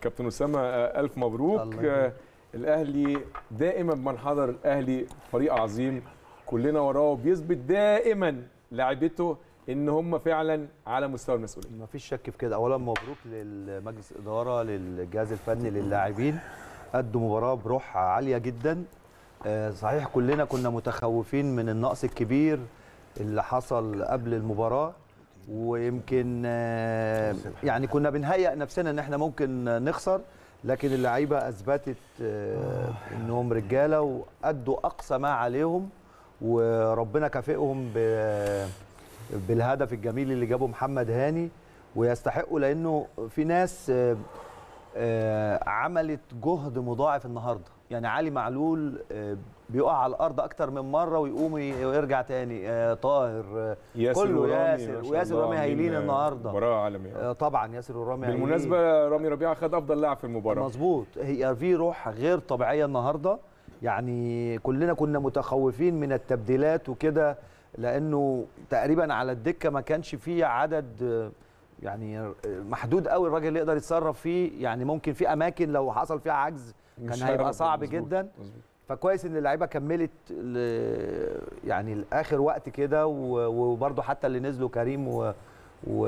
كابتن اسامه آه، الف مبروك آه، الاهلي دائما بنحضر الاهلي فريق عظيم كلنا وراه بيثبت دائما لاعبته ان هم فعلا على مستوى المسؤوليه ما فيش شك في كده اولا مبروك لمجلس الاداره للجهاز الفني للاعبين قدوا مباراه بروح عاليه جدا آه، صحيح كلنا كنا متخوفين من النقص الكبير اللي حصل قبل المباراه ويمكن آه، يعني كنا بنهيئ نفسنا ان احنا ممكن نخسر لكن اللعيبه اثبتت آه، انهم رجاله وادوا اقصى ما عليهم وربنا كافئهم بالهدف الجميل اللي جابه محمد هاني ويستحقوا لانه في ناس آه، آه، عملت جهد مضاعف النهارده يعني علي معلول آه، بيقع على الارض اكتر من مره ويقوم ويرجع تاني آه، طاهر ياسر كله ورامي ياسر وياسر ورامي هايلين النهارده مباراه عالميه طبعا ياسر ورامي بالمناسبه رامي ربيعه خد افضل لاعب في المباراه مظبوط هي في روح غير طبيعيه النهارده يعني كلنا كنا متخوفين من التبديلات وكده لانه تقريبا على الدكه ما كانش فيه عدد يعني محدود قوي الراجل اللي يقدر يتصرف فيه يعني ممكن في اماكن لو حصل فيها عجز كان هيبقى صعب مزبوط. جدا مزبوط. فكويس ان اللعيبه كملت ل... يعني لاخر وقت كده وبرده حتى اللي نزلوا كريم و... و...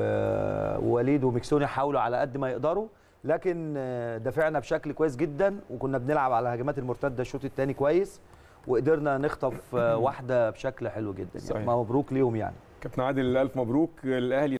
ووليد ومكسوني حاولوا على قد ما يقدروا لكن دافعنا بشكل كويس جدا وكنا بنلعب على هجمات المرتده الشوط الثاني كويس وقدرنا نخطف واحده بشكل حلو جدا يعني صحيح. يعني مبروك ليهم يعني كابتن عادل الف مبروك الاهلي